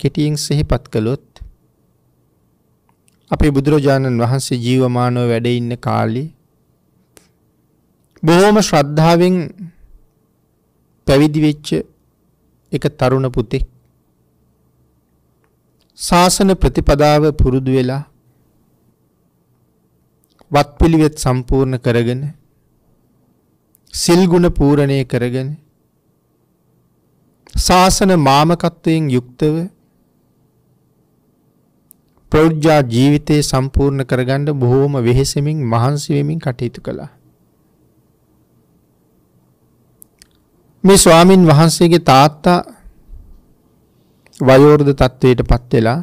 කෙටියෙන් සිහිපත් කළොත් අපේ බුදුරජාණන් වහන්සේ ජීවමානව වැඩ ඉන්න කාලේ බොහොම ශ්‍රද්ධාවෙන් පැවිදි වෙච්ච එක තරුණ පුතෙක් ශාසන ප්‍රතිපදාව පුරුදු වෙලා වත්පිළිවෙත් සම්පූර්ණ කරගෙන සිල් ගුණ පූර්ණණය කරගෙන ශාසන මාමකත්වයෙන් යුක්තව ප්‍රෞජ්ජා ජීවිතේ සම්පූර්ණ කරගන්න බොහෝම වෙහෙසෙමින් මහන්සි වෙමින් කටයුතු කළා. මේ ස්වාමින් වහන්සේගේ තාත්තා වයෝර්ධ තත්ත්වයට පත් වෙලා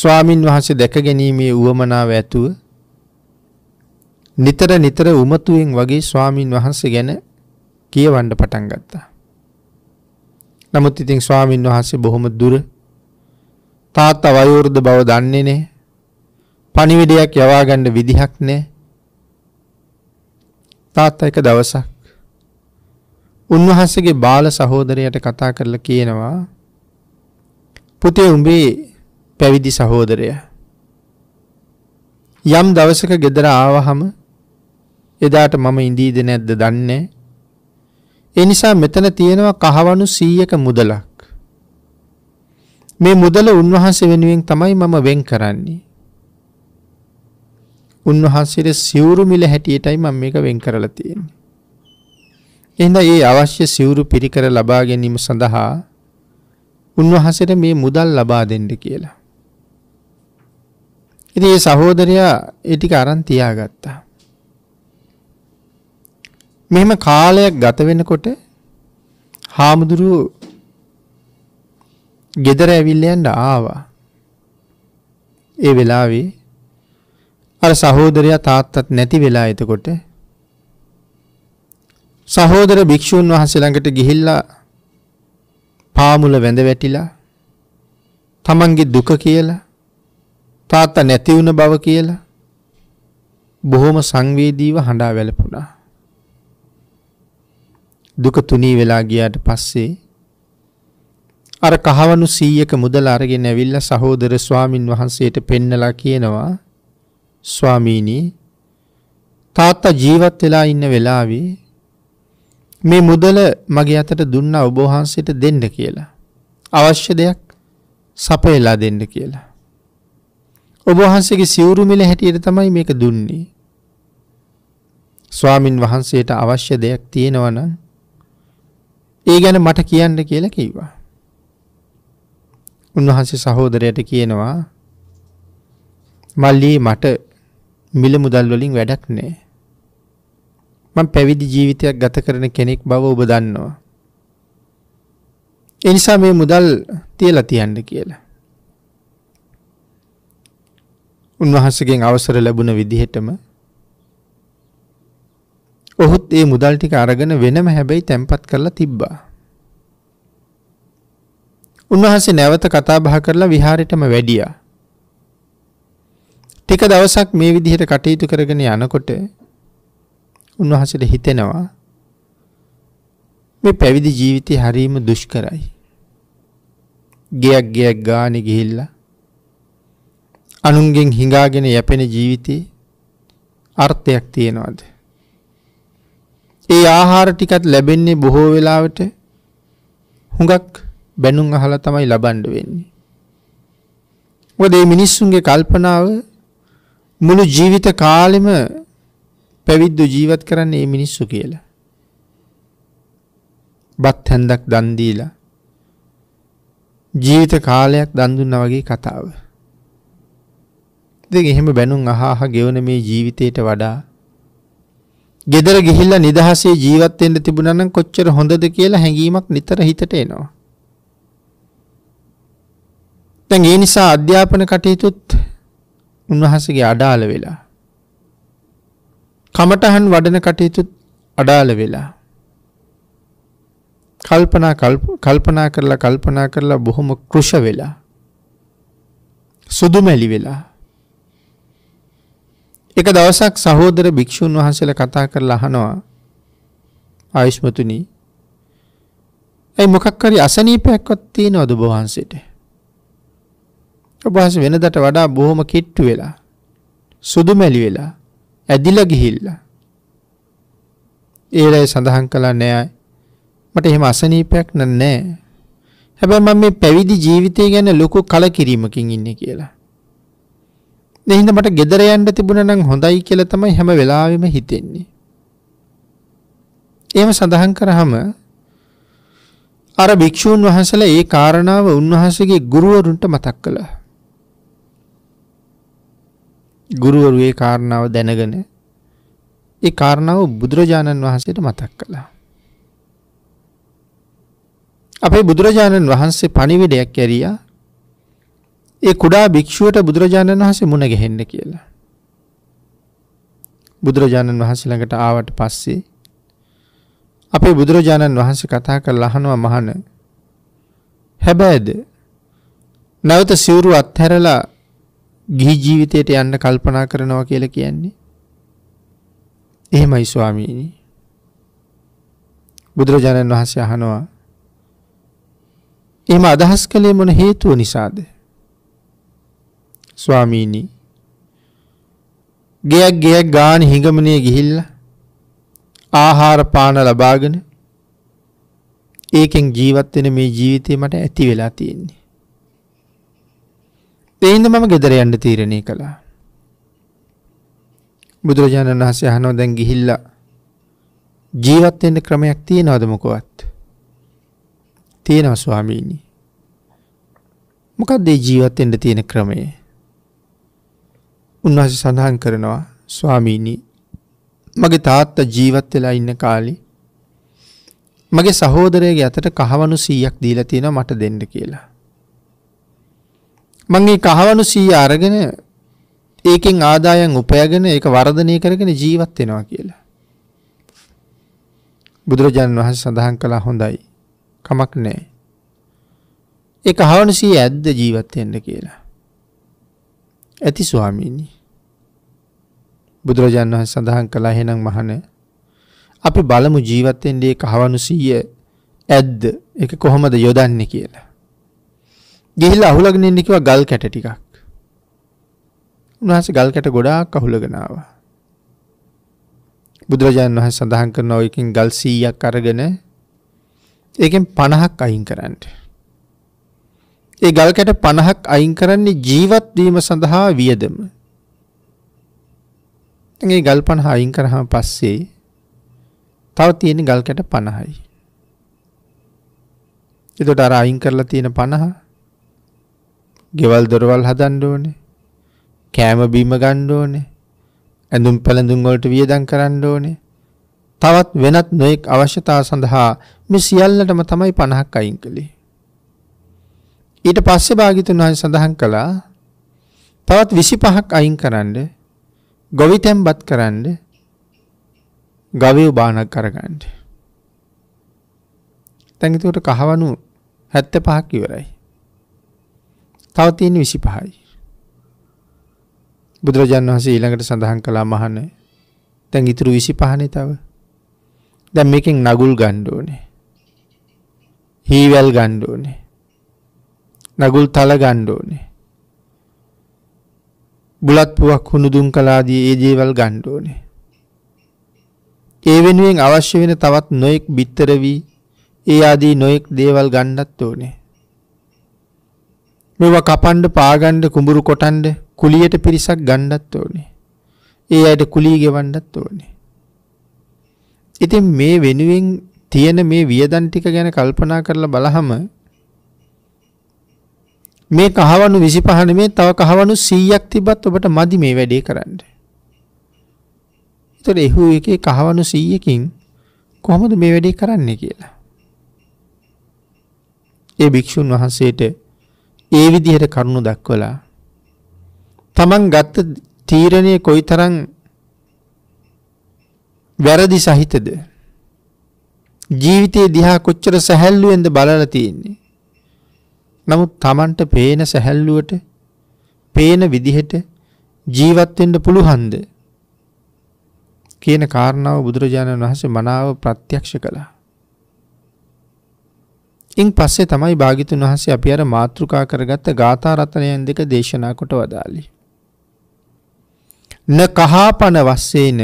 ස්වාමින් වහන්සේ දැක ගැනීමේ උවමනාව ඇතුව නිතර නිතර උමතුවෙන් වගේ ස්වාමින් වහන්සේ ගැන කියවන්න පටන් ගත්තා. නමුත් ඉතින් ස්වාමින් වහන්සේ බොහොම දුර තාත්තා වයෝවෘද්ධ බව දන්නේ නැහැ. පණිවිඩයක් යවා ගන්න විදිහක් නැහැ. තාත්තා එක දවසක් උන්වහන්සේගේ බාල සහෝදරයට කතා කරලා කියනවා පුතේ උඹේ පැවිදි සහෝදරයා යම් දවසක ගෙදර ආවහම එදාට මම ඉඳීද නැද්ද දන්නේ. ඒ නිසා මෙතන තියෙනවා කහවණු 100ක මුදලක්. මේ මුදල උන්වහන්සේ වෙනුවෙන් තමයි මම වෙන් කරන්නේ. උන්වහන්සේට සිවුරු මිල හැටියටයි මම මේක වෙන් කරලා තියෙන්නේ. එහෙනම් ඒ අවශ්‍ය සිවුරු පිරිකර ලබා ගැනීම සඳහා උන්වහන්සේට මේ මුදල් ලබා දෙන්න කියලා. ඉතින් ඒ සහෝදරයා ඒ ටික අරන් තියාගත්තා. මෙහෙම කාලයක් ගත වෙනකොට හාමුදුරුවෝ ගෙදර ඇවිල්ලයන්ට ආවා. ඒ වෙලාවේ අර සහෝදරයා තාත්තත් නැති වෙලා එතකොට සහෝදර භික්ෂූන් වහන්සේ ළඟට ගිහිල්ලා පාමුල වැඳ වැටිලා තමන්ගේ දුක කියලා තාත්තා නැති වුණ බව කියලා බොහොම සංවේදීව හඬා වැළපුණා. දුක තුනී වෙලා ගියාට පස්සේ අර කහවණු 100ක මුදල අරගෙන ඇවිල්ලා සහෝදර ස්වාමින් වහන්සේට පෙන්නලා කියනවා ස්වාමීනි තාත්තා ජීවත් වෙලා ඉන්න වෙලාවේ මේ මුදල මගේ අතට දුන්නා ඔබ වහන්සේට දෙන්න කියලා. අවශ්‍ය දෙයක් සපයලා දෙන්න කියලා. ඔබ වහන්සේගේ සිවුරු මිල හැටියට තමයි මේක දුන්නේ. ස්වාමින් වහන්සේට අවශ්‍ය දෙයක් තියෙනවනම් ඒ ගැන මට කියන්න කියලා කිව්වා. උන්වහන්සේ සහෝදරයට කියනවා මල්ලී මට මිල මුදල් වලින් වැඩක් නෑ. මම පැවිදි ජීවිතයක් ගත කරන කෙනෙක් බව ඔබ දන්නවා. ඒ නිසා මේ මුදල් තියලා තියන්න කියලා. උන්වහන්සේගෙන් අවසර ලැබුණ විදිහටම ඔහුත් ඒ මුදල් ටික අරගෙන වෙනම හැබැයි තැම්පත් කරලා තිබ්බා. උන්වහන්සේ නැවත කතා බහ කරලා විහාරෙටම වැඩියා. ටික දවසක් මේ විදිහට කටයුතු කරගෙන යනකොට උන්වහන්සේට හිතෙනවා මේ පැවිදි ජීවිතය හරීම දුෂ්කරයි. ගෙයක් ගෙයක් ගානෙ ගිහිල්ලා අනුන්ගෙන් හිඟාගෙන යැපෙන ජීවිතේ අර්ථයක් තියෙනවද? ඒ ආහාර ටිකත් ලැබෙන්නේ බොහෝ වෙලාවට හුඟක් බැනුම් අහලා තමයි ලබන්න වෙන්නේ. මොකද මේ මිනිස්සුන්ගේ කල්පනාව මුළු ජීවිත කාලෙම පැවිද්දු ජීවත් කරන්නේ මේ මිනිස්සු කියලා. බත් හැන්දක් දන් දීලා ජීවිත කාලයක් දන් දුන්නා වගේ කතාව. ඉතින් එහෙම බැනුම් අහහ ගෙවන මේ ජීවිතේට වඩා ගෙදර ගිහිල්ලා නිදහසේ ජීවත් වෙන්න තිබුණා නම් කොච්චර හොඳද කියලා හැඟීමක් නිතර හිතට එනවා. දැන් ඒ නිසා අධ්‍යාපන කටයුතුත් උන්වහන්සේගේ අඩාල වෙලා. කමටහන් වඩන කටයුතුත් අඩාල වෙලා. කල්පනා කල්පනා කරලා කල්පනා කරලා බොහොම කෘෂ වෙලා. සුදුමැලි වෙලා. එක දවසක් සහෝදර භික්‍ෂූන් වහන්සේලා කතා කරලා අහනවා ආයුෂ්මතුනී ඇයි මොකක් කරි අසනීපයක්වත් තියෙන අද බවහන්සේට ඔබහස වෙනදට වඩා බොහොම කිට්ටු වෙලා සුදු මැලි වෙලා ඇදිල ගිහිල්ලා ඒරයි සඳහන් කලා නෑ මට එහෙම අසනීපයක් නෑ හැබැ මම මේ පැවිදි ජීවිතය ගැන ලොකු කල කිරීමකින් ඉන්න කියලා එහිද මට ගෙදර යන්න තිබුණ නම් හොඳයි කියලා තමයි හැම වෙලාවෙම හිතෙන්නේ. එහෙම සඳහන් කරාම අර භික්ෂූන් වහන්සේලා ඒ කාරණාව උන්වහන්සේගේ ගුරුවරුන්ට මතක් කළා. ගුරුවරු ඒ කාරණාව දැනගෙන ඒ කාරණාව බුදුරජාණන් වහන්සේට මතක් කළා. අපේ බුදුරජාණන් වහන්සේ පණිවිඩයක් ඇරියා ඒ කුඩා භික්ෂුවට බුදුරජාණන් වහන්සේ මුණ ගැහෙන්න කියලා. බුදුරජාණන් වහන්සේ ළඟට ආවට පස්සේ අපේ බුදුරජාණන් වහන්සේ කතා කරලා අහනවා මහණ. හැබැයිද නැවත සිවුරු අත්හැරලා ගිහි ජීවිතයට යන්න කල්පනා කරනවා කියල කියන්නේ. එහෙමයි ස්වාමීණි බුදුරජාණන් වහන්සේ අහනවා එම අදහස් කළේ මොන හේතුව නිසාද ස්වාමීණී ගෙයක් ගෙයක් ගාන හිඟමනය ගිහිල්ල ආහාර පාන ලබාගෙන ඒකෙන් ජීවත්වෙන මේ ජීවිතය මට ඇති වෙලා තියෙන්නේ. තේන්ද මම ගෙදර යන්න තීරණය කළා. බුදුරජාණන් වහන්සේ අහනවා දැන් ගිහිල්ලා ජීවත් වෙන්න ක්‍රමයක් තියනවද මොකවත්? තියෙනවා ස්වාමීනි. මොකක්ද මේ ජීවත් වෙන්න තියෙන ක්‍රමය? උන්වහන්සේ සඳහන් කරනවා ස්වාමීනි මගේ තාත්තා ජීවත් වෙලා ඉන්න කාලේ මගේ සහෝදරයගේ අතට කහවණු 100ක් දීලා තියෙනවා මට දෙන්න කියලා. මම මේ කහවණු 100 අරගෙන ඒකෙන් ආදායම් උපයගෙන ඒක වර්ධනය කරගෙන ජීවත් වෙනවා කියලා. බුදුරජාණන් වහන්සේ සඳහන් කළා හොඳයි. කමක් නැහැ. ඒ කහවණු 100 ඇද්ද ජීවත් වෙන්න කියලා. ඇති ස්වාමීනි. බුදුරජාණන් වහන්සේ සඳහන් කළා එහෙනම් මහණේ අපි බලමු ජීවත් වෙන්නේ කහවණු 100 ඇද්ද ඒක කොහොමද යොදන්නේ කියලා. ගිහිල්ලා අහුලගෙන ඉන්න කිව්වා ගල් කැට ටිකක්. උන්වහන්සේ ගල් කැට ගොඩාක් අහුලගෙන ආවා. බුදුරජාණන් වහන්සේ සඳහන් කරන ඔයකින් ගල් 100ක් අරගෙන ඒකෙන් 50ක් අයින් කරන්න. ඒ ගල් කැට 50ක් අයින් කරන්නේ ජීවත් වීම සඳහා වියදම. ඒ ගල් 50 අයින් කරාම පස්සේ තව තියෙන ගල් කැට 50යි. එතකොට අර අයින් කරලා තියෙන 50 ගෙවල් දොරවල් හදන්න ඕනේ. කෑම බීම ගන්න ඕනේ. ඇඳුම් පැළඳුම් වලට වියදම් කරන්න ඕනේ. තවත් වෙනත් නොයෙක් අවශ්‍යතා සඳහා මේ සියල්ලටම තමයි 50ක් අයින් කළේ. ඊට පස්සේ භාග්‍යතුන් වහන්සේ සඳහන් කළා තවත් 25ක් අයින් කරන්න ගොවිතැන්පත් කරන්න ගවයෝ බානක් කරගන්න. දැන් ඒකට කහවණු 75ක් ඉවරයි. තව තියෙන 25යි. බුදුරජාණන් වහන්සේ ඊළඟට සඳහන් කළා මහණ දැන් ඉතුරු 25නේ තව. දැන් මේකෙන් නගුල් ගන්න ඕනේ. හීවැල් ගන්න ඕනේ. නගුල් තල ගන්න ඕනේ. බුලත් පුවක් හුණුදුම් කළාදී ඒ දේවල් ගන්න ඕනේ. ඒ වෙනුවෙන් අවශ්‍ය වෙන තවත් නොයෙක් බිත්තර වී ඒ ආදී නොයෙක් දේවල් ගන්නත් ඕනේ. මේවා කපන්න පාගන්න කුඹුරු කොටන්න කුලියට පිරිසක් ගණ්ඩත් ඕනේ. ඒ අයට කුලී ගෙවන්නත් ඕනේ. ඉතින් මේ වෙනුවෙන් තියෙන මේ වියදන් ටික ගැන කල්පනා කරලා බලහම මේ කහවණු 25 නෙමේ තව කහවණු 100ක් තිබ්බත් ඔබට මදි මේ වැඩේ කරන්න. ඒතර එහු එකේ කහවණු 100කින් කොහොමද මේ වැඩේ කරන්නේ කියලා. ඒ භික්ෂුන් වහන්සේට ඒ විදිහට කරුණු දක්වලා තමන් ගත්ත තීරණය කොයි තරං වැරදි සහිතද ජීවිතයේ දිහා කොච්චර සැහැල්ලුවෙන්ද බලල තියෙන්නේ නමුත් තමන්ට පේන සැහැල්ලුවට පේන විදිහට ජීවත්වෙන්ට පුළුහන්ද කියන කාරණාව බුදුරජාණන් වහස මනාව ප්‍රත්‍යක්ෂ කළා ඉන් පස්සේ තමයි භාගිතුන් වහන්සේ අපි අර මාතෘකා කරගත්ත ගාථාරත්නයන් දෙක දේශනා කොට වදාළි. න කහාපන වස්සේන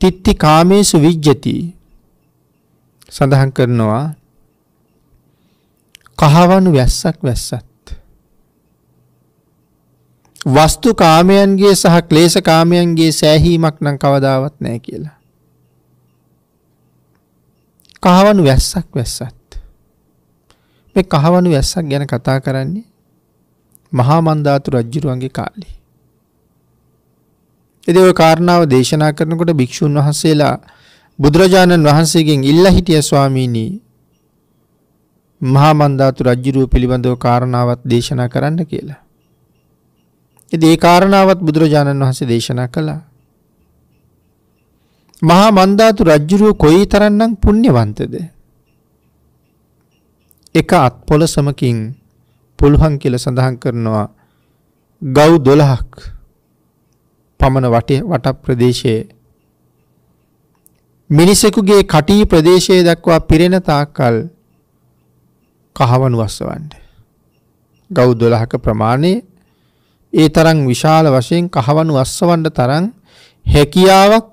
තිත්ති කාමේසු විජ්ජති සඳහන් කරනවා කහවනු වැස්සක් වැස්සත්. වස්තු කාමයන්ගේ සහ ක්ලේශ කාමයන්ගේ සෑහීමක් නම් කවදාවත් නෑ කියලා. කහවනු වැස්සක් වැස්සත්. මේ කහවණු වැස්සක් ගැන කතා කරන්නේ මහා මන්දාතු රජුරුවන්ගේ කාලේ. ඉතින් ওই කාරණාව දේශනා කරනකොට භික්ෂුන් වහන්සේලා බුදුරජාණන් වහන්සේගෙන් ඉල්ලා හිටිය ස්වාමීනි මහා මන්දාතු රජුරුව පිළිබඳව කාරණාවක් දේශනා කරන්න කියලා. ඉතින් ඒ කාරණාවත් බුදුරජාණන් වහන්සේ දේශනා කළා. මහා මන්දාතු රජුරුව කොයිතරම්නම් පුණ්‍යවන්තද? එක අත් පොළසමකින් පුළුවන් කියල සඳහන් කරනවා ගව් දොළහක් පමණ වට ප්‍රදේශයේ මිනිසෙකුගේ කටී ප්‍රදේශයේ දක්වා පිරෙන තාක්කල් කහවනු වස්සවන්ට ගෞ් දොළහක ප්‍රමාණය ඒ තරං විශාල වශයෙන් කහවනු අස්සවන්ඩ තරං හැකියාවක්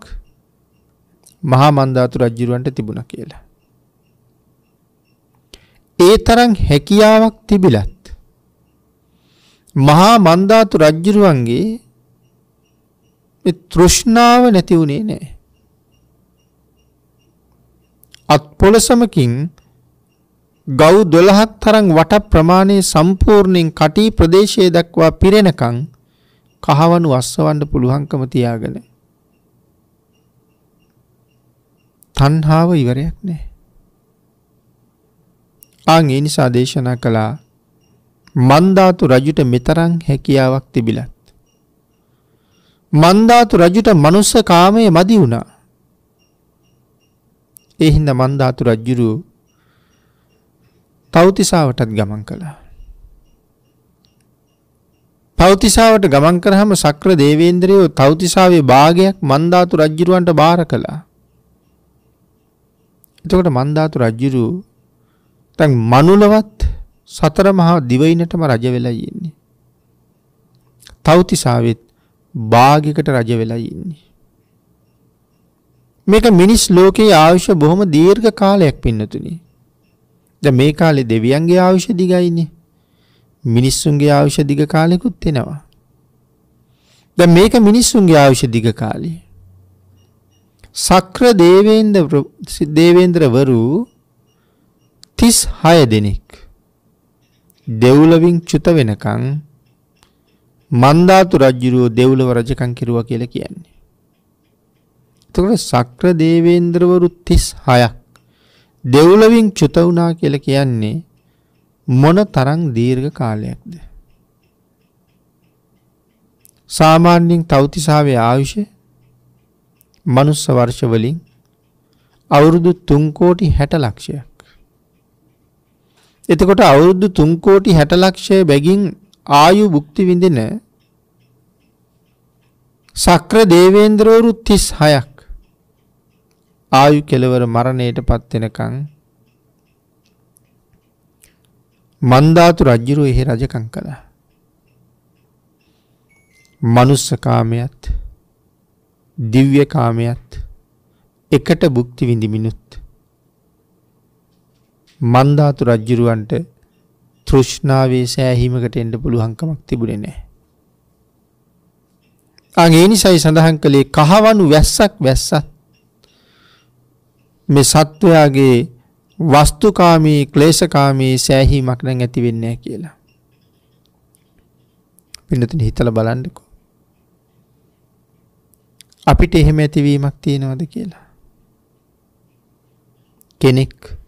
මහා මන්ධාතු රජ්ජිරුවන්ට තිබුණ කියලා. ඒ තරම් හැකියාවක් තිබිලත් මහා මන්දාතු රජ්ජුරුවන්ගේ මේ තෘෂ්ණාව නැති වුණේ නැහැ. අත්පොළසමකින් ගව් 12ක් තරම් වට ප්‍රමාණයේ සම්පූර්ණයෙන් කටි ප්‍රදේශයේ දක්වා පිරෙනකන් කහවණු අස්සවන්න පුළුවන්කම තියාගෙන තණ්හාව ඉවරයක් නැහැ. ආං ඒ නිසා දේශනා කළා මන්ධාතු රජුට මෙතරං හැකියාවක් තිබිලත්. මන්ධාතු රජුට මනුස්ස කාමය මදි වුණා. එහින්ද මන්ධාතු රජ්ජුරු තෞතිසාවටත් ගමන් කළා. තෞතිසාවට ගමන් කරහම සක්‍ර දේවේන්ද්‍රයෝ තෞතිසාවේ භාගයක් මන්ධාතු රජ්ජුරුවන්ට බාර කළා. එතකොට මන්ධාතු රජ්ජුරුවෝ දැන් මනුලවත් සතර මහා දිවයිනටම රජ වෙලා ඉන්නේ. තවතිසාවෙත් භාගයකට රජ වෙලා ඉන්නේ. මේක මිනිස් ලෝකයේ ආයුෂ බොහොම දීර්ඝ කාලයක් පින්නතුනි. දැන් මේ කාලේ දෙවියන්ගේ ආයුෂ දිගයිනේ. මිනිස්සුන්ගේ ආයුෂ දිග කාලෙකුත් එනවා. දැන් මේක මිනිස්සුන්ගේ ආයුෂ දිග කාලේ. සක්‍ර දේවේන්ද්‍ර දේවේන්ද්‍රවරු තිස් හය දෙනෙක් දෙව්ලවින් චුත වෙනකං මන්දාතු රජ්ජුරුවෝ දෙව්ලව රජකං කිරුව කියල කියන්නේ. එතකොට සක්‍ර දේවේන්ද්‍රවරු තිස් හයක් දෙව්ලවින් චුත වුණා කියල කියන්නේ මොන තරං දීර්ඝ කාලයක්ද. සාමාන්‍යෙන් තෞතිසාවේ ආයුෂ මනුස්ස වර්ෂවලින් අවුරුදු තුන්කෝටි හැට ලක්ෂයක්. එතකොට අවුරුදු 3 කෝටි 60 ලක්ෂය බැගින් ආයු භුක්ති විඳින සක්‍ර දේවේන්ද්‍රවරු 36ක් ආයු කෙලවර මරණයටපත් වෙනකන් මන්දාතු රජුරු එහි රජකම් කළා. මනුස්ස කාමයට දිව්‍ය කාමයට එකට භුක්ති විඳිමිනුත් මන්ධාතු රජ්ජුරුවන්ට තෘෂ්ණාවේ සෑහීමකට එන්ඩ පුළුවන්කමක් තිබුණෙ නෑ. අගේ නිසයි සඳහන් කළේ කහවනු වැස්සක් වැස්සත් මෙ සත්වයාගේ වස්තුකාමී ක්ලේශකාමී සෑහීමක් නැ ඇති වෙන්නේ කියලා. පිනතින හිතල බලන්ඩකු. අපිට එහෙම ඇතිවීමක් තියෙනවද කියලා. කෙනෙක්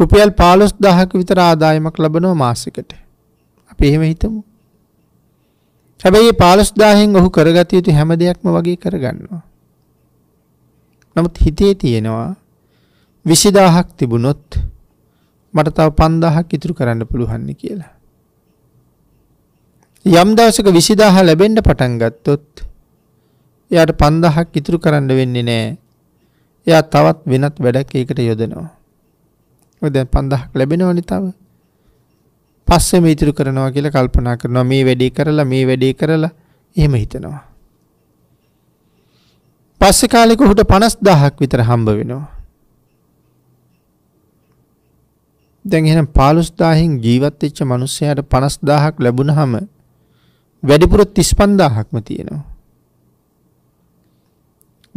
රුපියල් 15000ක විතර ආදායමක් ලබනවා මාසෙකට. අපි එහෙම හිතමු. හැබැයි 15000න් ඔහු කරගatiya යුතු හැම දෙයක්ම වගේ කරගන්නවා. නමුත් හිතේ තියෙනවා 20000ක් තිබුණොත් මට තව 5000ක් ඉතුරු කරන්න පුළුවන් කියලා. යම් දවසක 20000 ලැබෙන්න පටන් ගත්තොත් එයාට 5000ක් ඉතුරු කරන්න වෙන්නේ නැහැ. එයා තවත් වෙනත් වැඩක් ඒකට යොදනවා. දැන් පන්දහක් ලැබෙනවනි තව පස්සෙම ඉතුරු කරනවා කියලා කල්පනා කරනවා මේ වැඩේ කරලා මේ වැඩේ කරලා එහෙම හිතනවා පස්සෙ කාලෙක ඔහුට 50000ක් විතර හම්බ වෙනවා දැන් එහෙනම් 15000න් ජීවත් වෙච්ච මිනිස්සයාට 50000ක් ලැබුණාම වැඩිපුර 35000ක්ම තියෙනවා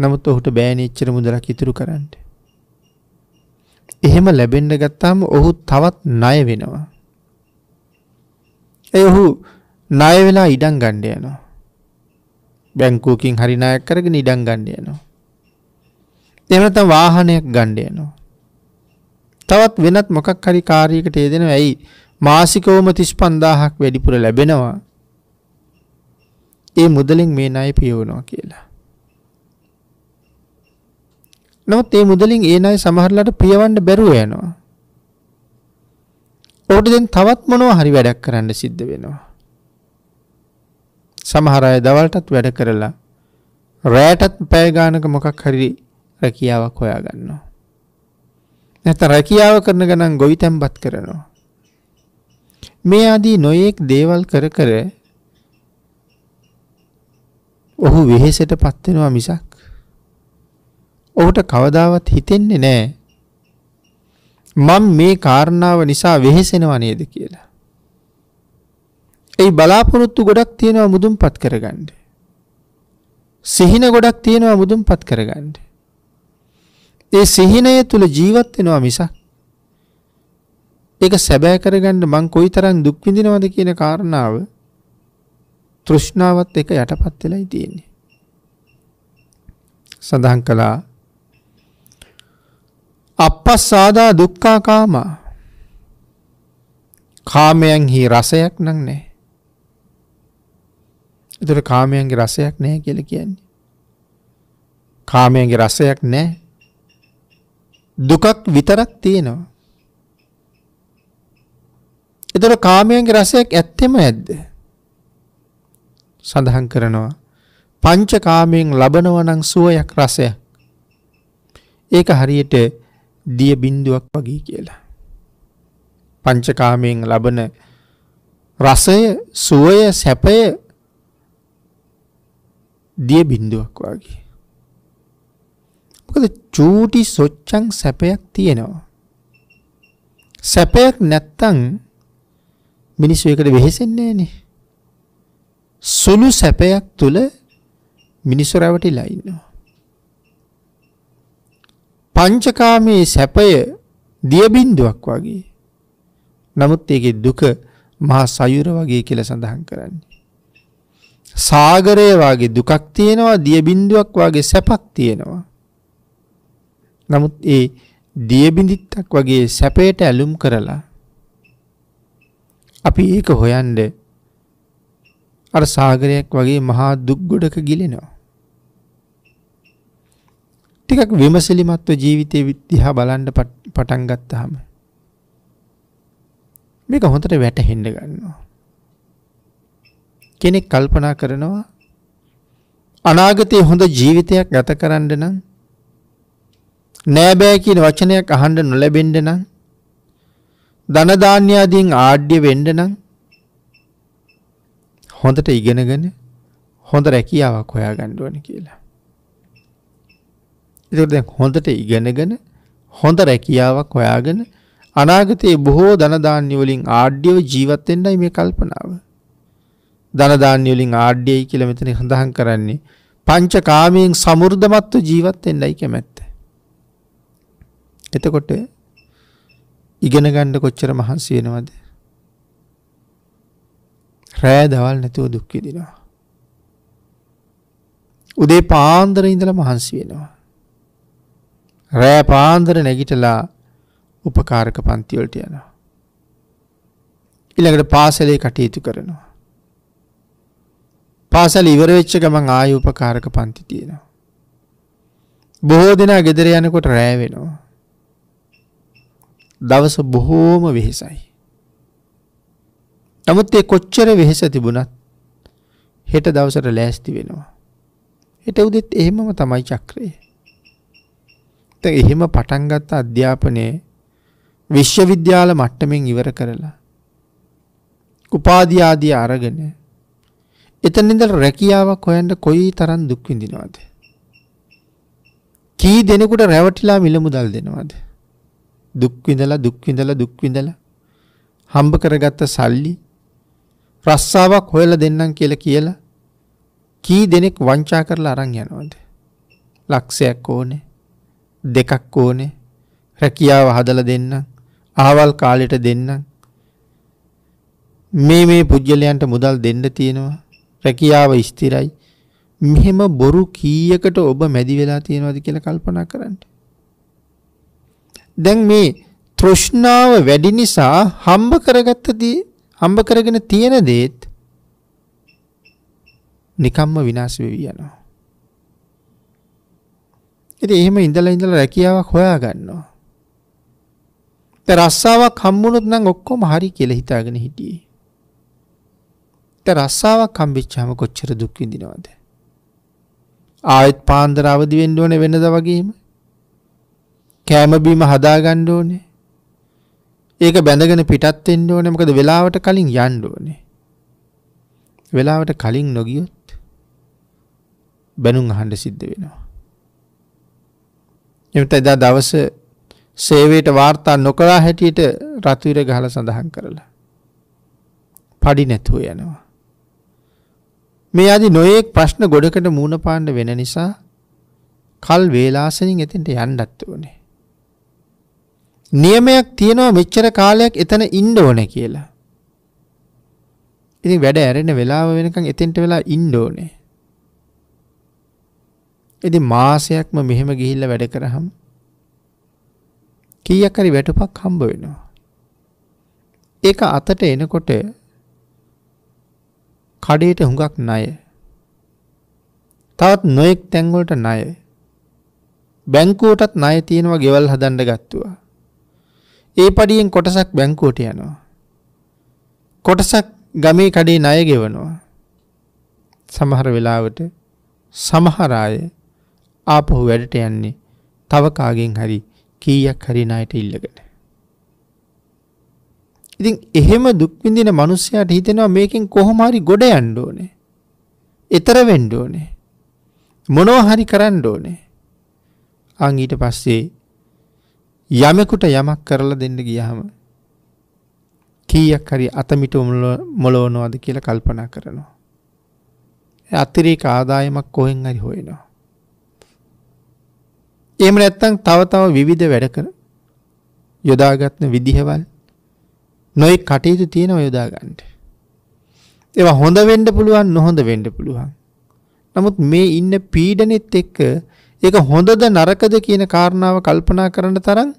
නමුත් ඔහුට බෑනේ ඉච්චර මුදලක් ඉතුරු කරන්නේ එහෙම ලැබෙන්න ගත්තාම ඔහු තවත් ණය වෙනවා. ඒ ඔහු ණය වෙලා ඉඩම් ගන්න යනවා. බැංකුවකින් හරි ණයක් කරගෙන ඉඩම් ගන්න යනවා. එහෙම නැත්නම් වාහනයක් ගන්න යනවා. තවත් වෙනත් මොකක් හරි කාර්යයකට යෙදෙනවා. ඇයි මාසිකවම 35000ක් වැඩිපුර ලැබෙනවා. ඒ මුදලෙන් මේ ණය පියවනවා කියලා. නමුත් මේ මුදලින් ඒ ණය සමහරලාට පියවන්න බැරුව යනවා. ඔහුට දැන් තවත් මොනවා හරි වැඩක් කරන්න සිද්ධ වෙනවා. සමහර අය දවල්ටත් වැඩ කරලා රැටත් පැය ගානක මොකක් හරි රැකියාවක් හොයා ගන්නවා. නැත්නම් රැකියාව කරන ගණන් ගොවිතැන්පත් කරනවා. මේ ආදී නොයෙක් දේවල් කර කර ඔහු වෙහෙසටපත් වෙනවා මිසක් ඔහුට කවදාවත් හිතෙන්නේ නෑ මම මේ කාරණාව නිසා වෙහෙසෙනවා නේද කියලා. ඒ බලාපොරොත්තු ගොඩක් තියෙනවා මුදුන්පත් කරගන්න. සිහින ගොඩක් තියෙනවා මුදුන්පත් කරගන්න. ඒ සිහිනය තුල ජීවත් වෙනවා මිසක් ඒක සැබෑ කරගන්න මං කොයිතරම් දුක් විඳිනවද කියන කාරණාව තෘෂ්ණාවත් එක යටපත් වෙලායි තියෙන්නේ. සඳහන් කළා අපස්සාදා දුක්ඛා කාමා. කාමයන්හි රසයක් නම් නැහැ. ඒතර කාමයන්ගේ රසයක් නැහැ කියලා කියන්නේ. කාමයන්ගේ රසයක් නැහැ. දුකක් විතරක් තියෙනවා. ඒතර කාමයන්ගේ රසයක් ඇත්තෙම ඇද්ද? සඳහන් කරනවා පංචකාමයෙන් ලබනවා නම් සුවයක් රසයක්. ඒක හරියට දිය බින්දුවක් වගේ කියලා. පංචකාමයෙන් ලබන රසය සුවය සැපය දිය බින්දුවක් වගේ. මොකද චූටි සොච්චං සැපයක් තියෙනවා. සැපයක් නැත්තං මිනිස්සු එකට වෙහෙසෙන්නේ නේ. සුළු සැපයක් තුළ මිනිස්සු රැවටිලා ඉන්නවා. පංචකාමයේ සැපය දියබින්දුවක් වගේ. නමුත් ඒකේ දුක මහා සයුර වගේ කියලා සඳහන් කරන්නේ. සාගරය වගේ දුකක් තියෙනවා දියබින්දුවක් වගේ සැපක් තියෙනවා. නමුත් ඒ දියබිඳිත්තක් වගේ සැපයට ඇලුම් කරලා අපි ඒක හොයන්ඩ අර සාගරයක් වගේ මහා දුක්ගොඩක ගිලෙනවා. ටිකක් විමසිලිමත්ව ජීවිතය විදිහා බලන්ඩ පටන් ගත්තාම. මේක හොඳට වැටහෙන්ඩ ගන්නවා. කෙනෙක් කල්පනා කරනවා අනාගතය හොඳ ජීවිතයක් ගත කරන්න නම් නෑබෑ කියන වචනයක් අහන්ඩ නොලැබෙන්ඩ නම් ධනධාන්‍යාදීන් ආඩ්‍ය වෙන්ඩ නම් හොඳට ඉගෙනගෙන හොඳ රැකියාවක් හොයා ගණ්ඩුවන කියලා. ඒකට දැන් හොඳට ඉගෙනගෙන හොඳ රැකියාවක් හොයාගෙන අනාගතයේ බොහෝ ධනධාන්‍ය වලින් ආඩ්‍යව ජීවත් වෙන්නයි මේ කල්පනාව. ධනධාන්‍ය වලින් ආඩ්‍යයි කියලා මෙතන සඳහන් කරන්නේ පංචකාමයෙන් සමෘද්ධමත්ව ජීවත් වෙන්නයි කැමැත්ත. එතකොට ඉගෙන ගන්න කොච්චර මහන්සි වෙනවද? රෑ දවල් නැතුව දුක් විඳිනවා. උදේ පාන්දර ඉඳලා මහන්සි වෙනවා. රෑ පාන්දර නැගිටලා උපකාරක පන්තිවලට යනවා. ඉළඟට පාසලේ කටයුතු කරනවා. පාසල ඉවරවෙච්ච ගමන් ආය උපකාරක පන්ති තියෙනවා. බොහෝ දෙනා ගෙදර යනකොට රෑවෙනවා. දවස බොහෝම වෙහෙසයි. නමුත් ඒ කොච්චර වෙහෙස තිබුණත් හෙට දවසට ලෑස්ති වෙනවා. හෙට උදෙත් එහෙමම තමයි චක්‍රයේ. දැන් එහෙම පටන් ගත්ත අධ්‍යාපනයේ විශ්වවිද්‍යාල මට්ටමින් ඉවර කරලා උපාධි ආදී අරගෙන එතන ඉඳලා රැකියාවක් හොයන්න කොයි තරම් දුක් විඳිනවද කී දෙනෙකුට රැවටිලා මිල මුදල් දෙනවද දුක් විඳලා දුක් විඳලා දුක් විඳලා හම්බ කරගත්ත සල්ලි රස්සාවක් හොයලා දෙන්නම් කියලා කියලා කී දෙනෙක් වංචා කරලා අරන් යනවද ලක්ෂයක් ඕනේ දෙකක් ඕනේ රැකියාව හදලා දෙන්න අහවල් කාලෙට දෙන්න මේ මේ පුජ්‍යලයන්ට මුදල් දෙන්න තියෙනවා රැකියාව ස්ථිරයි මෙහෙම බොරු කීයකට ඔබ මැදි වෙලා තියෙනවද කියලා කල්පනා කරන්න දැන් මේ තෘෂ්ණාව වැඩි නිසා හම්බ කරගත්ත දේ හම්බ කරගෙන තියෙන දේත් නිකම්ම විනාශ වෙවි යනවා ඉතින් එහෙම ඉඳලා ඉඳලා රැකියාවක් හොයාගන්නවා. ත රස්සාවක් හම්බුනොත් නම් ඔක්කොම හරි කියලා හිතාගෙන හිටියේ. ත රස්සාවක් හම්බෙච්චාම කොච්චර දුක් විඳිනවද? ආයෙත් පාන්දර අවදි වෙන්න ඕනේ වෙනද වගේම. කෑම බීම හදාගන්න ඕනේ. ඒක බැඳගෙන පිටත් වෙන්න ඕනේ. මොකද වෙලාවට කලින් යන්න ඕනේ. වෙලාවට කලින් නොගියොත් බැනුම් අහන්න සිද්ධ වෙනවා. එවිට එදා දවසේ සේවයට වාර්තා නොකරා හැටියට රතුවිර ගහලා සඳහන් කරලා. පඩි නැතුව යනවා. මේ আদি නොයේක් ප්‍රශ්න ගොඩකට මූණ පාන්න වෙන නිසා කල් වේලාසනින් එතෙන්ට යන්නත් ඕනේ. නියමයක් තියෙනවා මෙච්චර කාලයක් එතන ඉන්න ඕනේ කියලා. ඉතින් වැඩ ඇරෙන වෙලාව වෙනකන් එතෙන්ට වෙලා ඉන්න ඕනේ. ඉති මාසයක්ම මෙහෙම ගිහිල්ල වැඩ කරහම් කීයක් හරි වැටුපක් හම්බ වෙනවා. ඒක අතට එනකොට කඩේට හුඟක් ණය. තවත් නොයෙක් තැන්වලට ණය. බැංකුවටත් ණය තියෙනවා ගෙවල් හදන්න ගත්තා. ඒ පඩියෙන් කොටසක් බැංකුවට යනවා. කොටසක් ගමේ කඩේ ණය ගෙවනවා. සමහර වෙලාවට සමහර අය ආපහු වැඩට යන්නේ තවකාගෙන් හරි කීයක් හරි ණයට ඉල්ලගෙන. ඉතින් එහෙම දුක් විඳින මිනිස්සයාට හිතෙනවා මේකෙන් කොහොම හරි ගොඩ යන්න ඕනේ. ඊතර වෙන්න ඕනේ. මොනවා හරි කරන්න ඕනේ. අන් ඊට පස්සේ යමෙකුට යමක් කරලා දෙන්න ගියාම කීයක් හරි අතමිට මොලවනවාද කියලා කල්පනා කරනවා. අතිරේක ආදායමක් කොහෙන් හරි හොයනවා. එහෙම නැත්නම් තව තව විවිධ වැඩ කර යොදාගත්න විදිහවල් නොයෙක් කටයුතු තියෙනවා යොදා ගන්න. ඒවා හොඳ වෙන්න පුළුවන් නොහොඳ වෙන්න පුළුවන්. නමුත් මේ ඉන්න පීඩනෙත් එක්ක ඒක හොඳද නරකද කියන කාරණාව කල්පනා කරන්න තරම්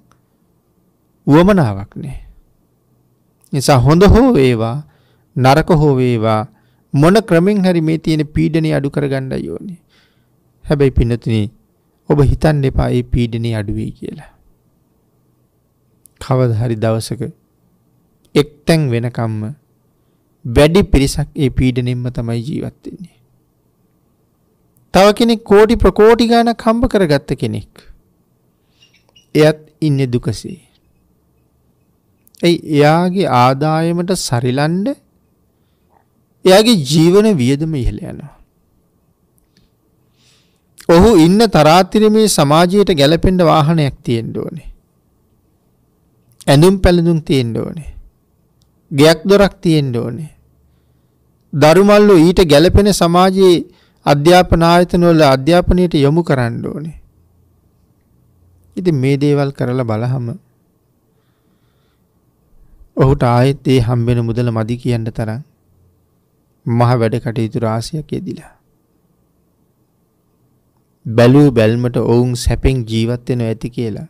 වමනාවක් නෑ. නිසා හොඳ හෝ වේවා නරක හෝ වේවා මොන ක්‍රමෙන් හරි මේ තියෙන පීඩනේ අඩු කරගන්න යෝනේ. හැබැයි පින්නතුනේ ඔබ හිතන්න එපා ඒ පීඩනය අඩුවේ කියලා. කවද හරි දවසක එක්තැන් වෙනකම්ම වැඩි පිරිසක් ඒ පීඩනෙම්ම තමයි ජීවත්වෙන්නේ. තව කෙනෙක් කෝටි ප්‍රකෝටි ගාන කම්බ කරගත්ත කෙනෙක්. එයත් ඉන්න දුකසේ. ඇයි එයාගේ ආදායමට සරිලන්ඩ එයාගේ ජීවන වියදම ඉහළ යනවා. ඔහු ඉන්න තරාතිරමේ සමාජයට ගැලපෙන්ඩ වාහනයක් තියෙන්ඩ ඕනේ. ඇඳුම් පැළඳුම් තියෙන්ඩ ඕනේ. ගයක් දොරක් තියෙන්ඩ ඕනේ. දරුමල්ලෝ ඊට ගැලපෙන සමාජයේ අධ්‍යාපනායතනවල අධ්‍යාපනයට යොමු කරන්න ඕනේ. ඉතින් මේ දේවල් කරලා බලහම ඔහුට ආයෙත් ඒ හම්බෙන මුදල මදි කියන්න තරම් මහ වැඩ කටයුතු රාශියක් යෙදිලා බැලූ බැල්මට ඔවුන් සැපෙන් ජීවත් වෙනවා ඇති කියලා.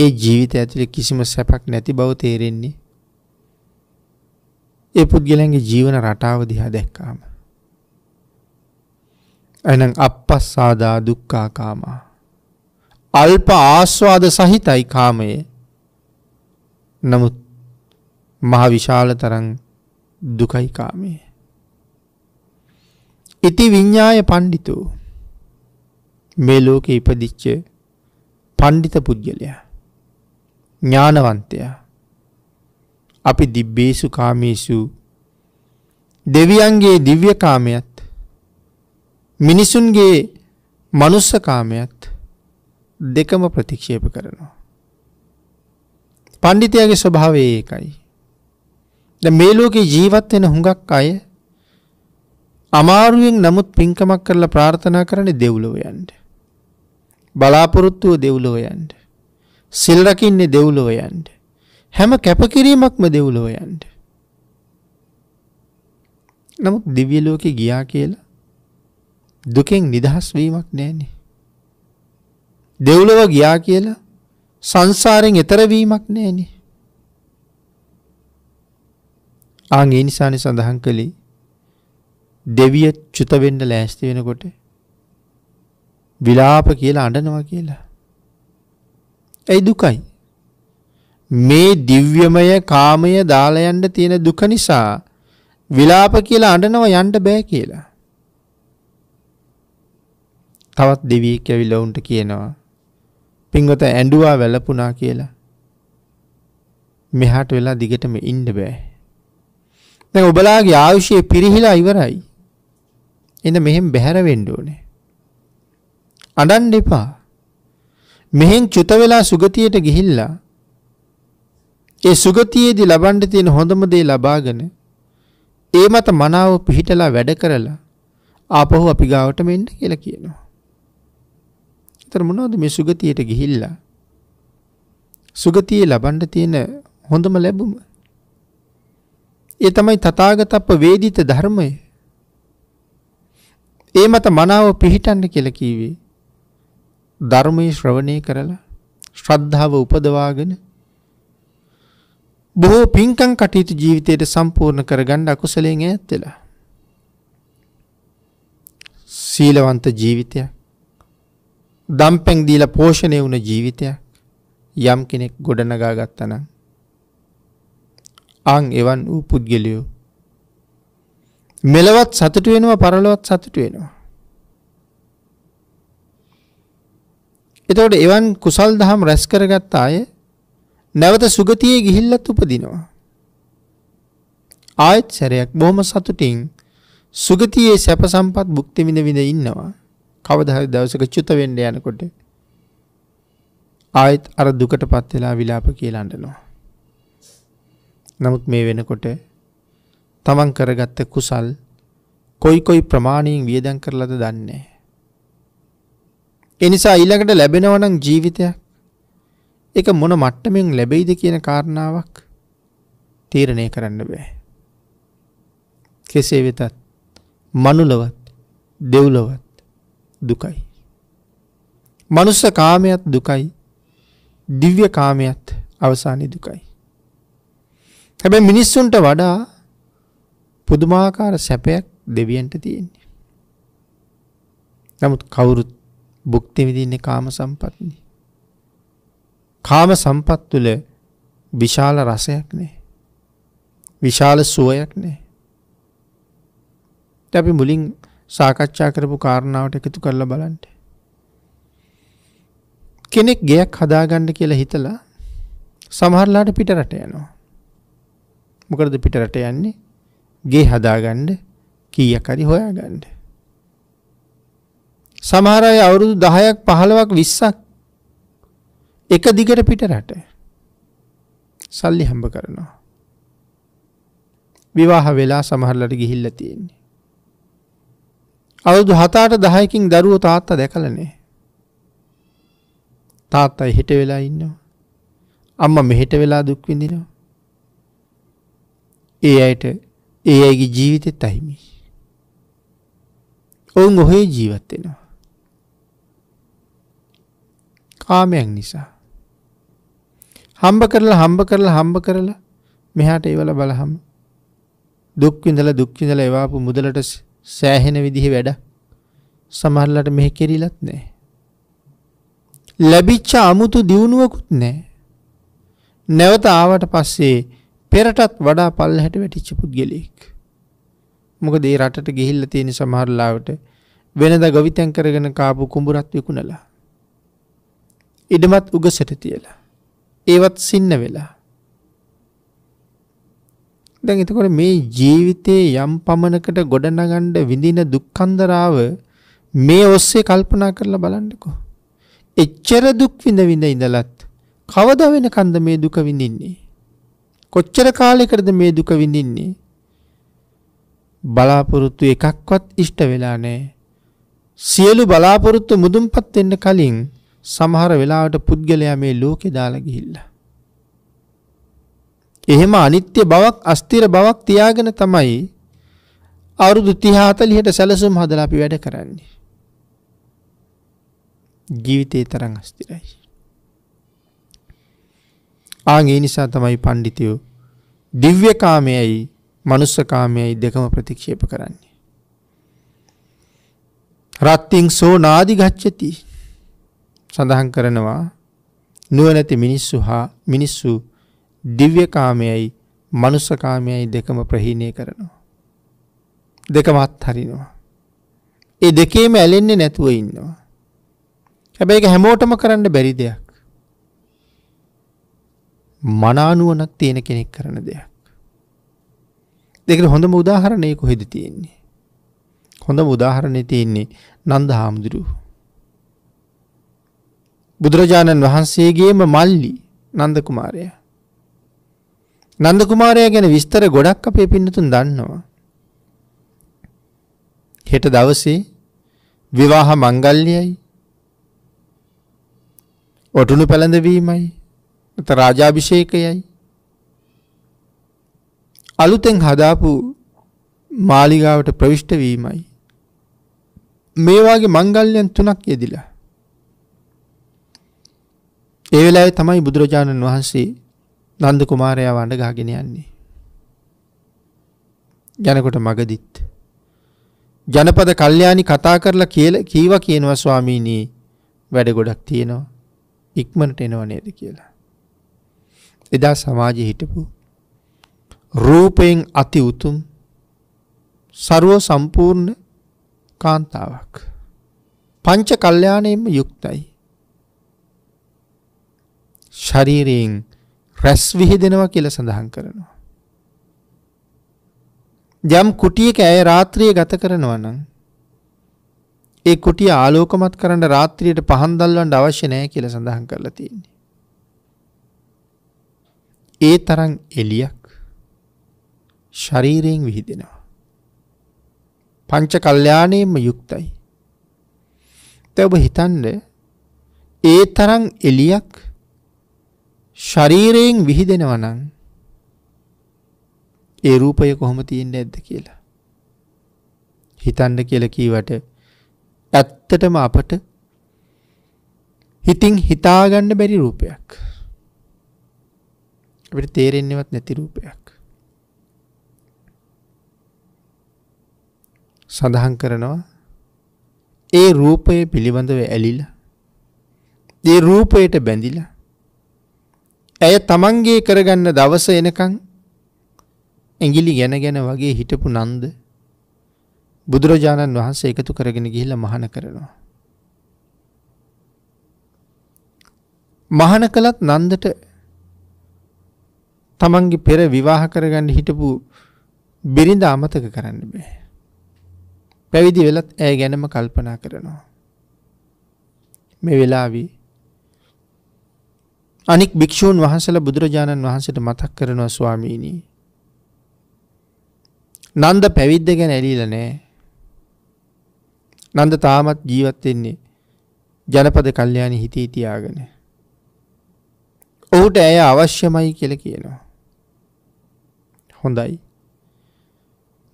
ඒ ජීවිතය ඇතුලේ කිසිම සැපක් නැති බව තේරෙන්නේ ඒ පුද්ගලයන්ගේ ජීවන රටාව දිහා දැක්කාම. එනම් අපස්සාදා දුක්ඛා කාමා. අල්ප ආස්වාද සහිතයි කාමයේ. නමුත් මහ විශාල තරම් දුකයි කාමයේ. ඉති විඤ්ඤාය පඬිතු මේ ලෝකෙ ඉපදිච්ච පණ්ඩිත පුද්ගලයා ඥානවන්තයා අපි දිබ්බේසු කාමේසු දෙවියන්ගේ දිව්‍ය කාමයත් මිනිසුන්ගේ මනුස්ස කාමයත් දෙකම ප්‍රතික්ෂේප කරනවා. පණ්ඩිතයාගේ ස්වභාවය ඒකයි. ද මේ ලෝකේ ජීවත් වෙන හුඟක් අය අමාරුවෙන් නමුත් පින්කමක් කරලා ප්‍රාර්ථනා කරන්නේ දෙව්ලොව යන්න. බලාපොරොත්තුව දෙව්ලොව යන්න. සිල් රකින්නේ දෙව්ලොව යන්න. හැම කැපකිරීමක්ම දෙව්ලොව යන්න. නමුත් දිව්‍ය ලෝකේ ගියා කියලා දුකෙන් නිදහස් වීමක් නැහැනේ. දෙව්ලොව ගියා කියලා සංසාරයෙන් එතර වීමක් නැහැනේ. ආන් ඒ නිසානේ සඳහන් කළේ දෙවිය චුත වෙන්න ලෑස්ති වෙනකොට විලාප කියලා අඬනවා කියලා. ඇයි දුකයි. මේ දිව්‍යමය කාමය දාලයන්ට තියෙන දුක නිසා විලාප කියලා අඬනව යන්ට බෑ කියලා. තවත් දෙවියෙක් ඇවිල්ලා උන්ට කියනවා පින්වත ඇඬුවා වැළපුණා කියලා. මෙහාට වෙලා දිගටම ඉන්න බෑ. දැන් ඔබලාගේ ආයුෂය පිරිහිලා ඉවරයි. එන්න මෙහෙම බැහැර වෙන්න ඕනේ. අඩන්න එපා. මෙහෙන් චුත වෙලා සුගතියට ගිහිල්ලා ඒ සුගතියේදී ලබන්න තියෙන හොඳම දේ ලබාගෙන ඒ මත මනාව පිහිටලා වැඩ කරලා ආපහු අපි ගාවට මෙන්න කියලා කියනවා. ඒතර මොනවද මේ සුගතියට ගිහිල්ලා සුගතියේ ලබන්න තියෙන හොඳම ලැබුම? ඒ තමයි තථාගතප්ප වේදිත ධර්මය. ඒ මත මනාව පිහිටන්න කියලා කීවේ ධර්මයේ ශ්‍රවණය කරලා ශ්‍රද්ධාව උපදවාගෙන බොහෝ පින්කම් කටයුතු ජීවිතයට සම්පූර්ණ කරගන්න අකුසලයෙන් ඈත් වෙලා සීලවන්ත ජීවිතයක් දම්පැන් දීලා පෝෂණය වුණ ජීවිතයක් යම් කෙනෙක් ගොඩනගා ගත්තනම් අන් එවන් වූ පුද්ගලයෝ මෙලවත් සතුට වෙනවා පරලොවත් සතුට වෙනවා එතකොට එවන් කුසල් දහම් රැස් කරගත්ත අය නැවත සුගතියේ ගිහිල්ලත් උපදිනවා. ආයෙත් සැරයක් බොහොම සතුටින් සුගතියේ සැප සම්පත් භුක්ති විඳ විඳ ඉන්නවා. කවදා හරි දවසක චුත වෙන්න යනකොට ආයෙත් අර දුකටපත් වෙලා විලාප කියලා අඬනවා. නමුත් මේ වෙනකොට තමන් කරගත්ත කුසල් කොයි කොයි ප්‍රමාණයෙන් වියදම් කරලාද දන්නේ ඒ නිසා ඊළඟට ලැබෙනවා නම් ජීවිතයක්. ඒක මොන මට්ටමින් ලැබෙයිද කියන කාරණාවක් තීරණය කරන්න බෑ. කෙසේ වෙතත් මනුලවත් දෙව්ලොවත් දුකයි. මනුස්ස කාමයත් දුකයි. දිව්‍ය කාමයත් අවසානයේ දුකයි. හැබැයි මිනිස්සුන්ට වඩා පුදුමාකාර සැපයක් දෙවියන්ට තියෙන්නේ. නමුත් කවුරුත් බුක්ති විදින්නේ කාම සම්පත්නි. කාම සම්පත් තුළ විශාල රසයක් නේ. විශාල සුවයක් නේ. අපි මුලින් සාකච්ඡා කරපු කාරණාවට එකතු කරලා බලන්ට. කෙනෙක් ගෙයක් හදාගන්න කියලා හිතලා සමහරලාට පිටරට යනවා. මොකරද පිටරට යන්නේ ගේ හදාගණ්ඩ කීයකරි හොයාගණ්ඩ. සමහර අය අවුරුදු 10ක් 15ක් 20ක් එක දිගට පිටරට සල්ලි හම්බ කරනවා. විවාහ වෙලා සමහරලට ගිහිල්ලා තියෙන්නේ. අවුරුදු 7ට 10කින් දරුවෝ තාත්තා දැකලා නැහැ. තාත්තා එහෙට වෙලා ඉන්නවා. අම්මා මෙහෙට වෙලා දුක් විඳිනවා. ඒ අයට ඒ අයගේ ජීවිතෙත් අහිමි. ඔවුන් ඔහේ ජීවත් වෙනවා. කාමයන් නිසා. හම්බ කරලා හම්බ කරලා හම්බ කරලා මෙහාට ඒවල බලහම දුක්විඳල දුක්විඳල එවාපු මුදලට සෑහෙන විදිහ වැඩ සමහරලට මෙහෙ කෙරිලත් නෑ. ලැබිච්ච අමුතු දියුණුවකුත් නෑ. නැවත ආවට පස්සේ පෙරටත් වඩා පල්ල හැට වැටිච්ච පුද්ගලයෙක්. මොකද ඒ රටට ගිහිල්ල තියෙන සමහරලාවට වෙනද ගවිතැන් කරගෙන කාපු කුඹුරත් විකුණලා. ඉඩමත් උගසට තියලා. ඒවත් සින්න වෙලා. දැන් එතකොට මේ ජීවිතයේ යම් පමණකට ගොඩනගණ්ඩ විඳින දුක්කන්දරාව මේ ඔස්සේ කල්පනා කරලා බලන්නකෝ. එච්චර දුක් විඳ විඳ ඉඳලත් කවද වෙන කන්ද මේ දුක විඳින්නේ. කොච්චර කාලෙකරද මේ දුක විඳින්නේ. බලාපොරොත්තු එකක්වත් ඉෂ්ට වෙලා නෑ. සියලු බලාපොරොත්තු මුදුන්පත් වෙන්න කලින් සමහර වෙලාවට පුද්ගලයා මේ ලෝකෙ දාලා ගිහිල්ලා. එහෙම අනිත්‍ය බවක් අස්තිර බවක් තියාගෙන තමයි අවුරුදු 30 40ට සැලසුම් හදලා අපි වැඩ කරන්නේ. ජීවිතේ තරම් අස්තිරයි. ආන් ඒ නිසා තමයි පඬිතියෝ දිව්‍ය කාමයේයි මනුස්ස කාමයේයි දෙකම ප්‍රතික්ෂේප කරන්නේ. රත්ත්‍ං සෝ නාදි ගච්ඡති සඳහන් කරනවා නුවනැති මිනිස්සු හා මිනිස්සු දිව්‍යකාමයයි මනුස්සකාමයයි දෙකම ප්‍රහීණය කරනවා. දෙකමත් හරිනවා. ඒ දෙකේම ඇලෙන්නේ නැතුව ඉන්නවා. හැබැයි හැමෝටම කරන්න බැරි දෙයක්. මනානුවනක් තියෙන කෙනෙක් කරන දෙයක්. දෙකට හොඳම උදාහරණය කොහෙද තියෙන්නේ. හොඳ උදාහරණය තියෙන්නේ නන්ද හාමුදුරුවෝ. බුදුරජාණන් වහන්සේගේම මල්ලි නන්ද කුමාරයා. නන්ද කුමාරයා ගැන විස්තර ගොඩක් අපේ පින්නතුන් දන්නවා. හෙට දවසේ විවාහ මංගල්‍යයයි ඔටුනු පැළඳවීමයි නැත්නම් රාජාභිෂේකයයි අලුතෙන් හදාපු මාලිගාවට ප්‍රවිෂ්ඨ වීමයි මේ වාගේ මංගල්‍යයන් තුනක් යෙදිලා ඒ වෙලාවේ තමයි බුදුරජාණන් වහන්සේ නන්ද කුමාරයා වඩ ගහගෙන යන්නේ. යනකොට මගදිත්. ජනපද කල්යාණි කතා කරලා කියලා කීවා කියනවා ස්වාමීනි වැඩ ගොඩක් තියෙනවා. ඉක්මනට එනව නේද කියලා. එදා සමාජයේ හිටපු රූපයෙන් අති උතුම් ਸਰව සම්පූර්ණ කාන්තාවක්. පංච කල්යාණයෙන්ම යුක්තයි. ශරීරයෙන් රැස් විහිදෙනවා කියලා සඳහන් කරනවා. යම් කුටියක ඇය රාත්‍රිය ගත කරනවා නම් ඒ කුටිය ආලෝකමත් කරන්න රාත්‍රියට පහන් දල්වන්න අවශ්‍ය නැහැ කියලා සඳහන් කරලා තියෙන්නේ. ඒ තරම් එළියක් ශරීරයෙන් විහිදෙනවා. පංච කල්යාණයෙන්ම යුක්තයි. දැන් ඔබ හිතන්නේ ඒ තරම් එළියක් ශරීරයෙන් විහිදෙනවා නම් ඒ රූපය කොහොම තියෙන්නේ නැද්ද කියලා හිතන්න කියලා කීවට ඇත්තටම අපට හිතින් හිතාගන්න බැරි රූපයක් අපිට තේරෙන්නේවත් නැති රූපයක් සඳහන් කරනවා ඒ රූපය පිළිබඳව ඇලිලා ඒ රූපයට බැඳිලා ඇය තමන්ගේ කරගන්න දවස එනකං ඇගිලි ගැන ගැන වගේ හිටපු නන්ද බුදුරජාණන් වහන්සේ එකතු කරගෙන ගිහිල මහන කරනවා. මහන කළත් නන්දට තමන්ගේ පෙර විවාහ කරගන්න හිටපු බිරිඳ අමතක කරන්න බෑ. පැවිදි වෙලත් ඇය ගැනම කල්පනා කරනවා. මේ වෙලාවී අනික් භික්‍ෂූන් වහන්සල බුදුරජාණන් වහන්සට මතක් කරනවා ස්වාමීණී. නන්ද පැවිද්ද ගැන ඇලීල නෑ. නන්ද තාමත් ජීවත්වෙන්නේ ජනපද කල්්‍යයානි හිතී තියාගෙන. ඔහුට ඇය අවශ්‍යමයි කියල කියනවා. හොඳයි.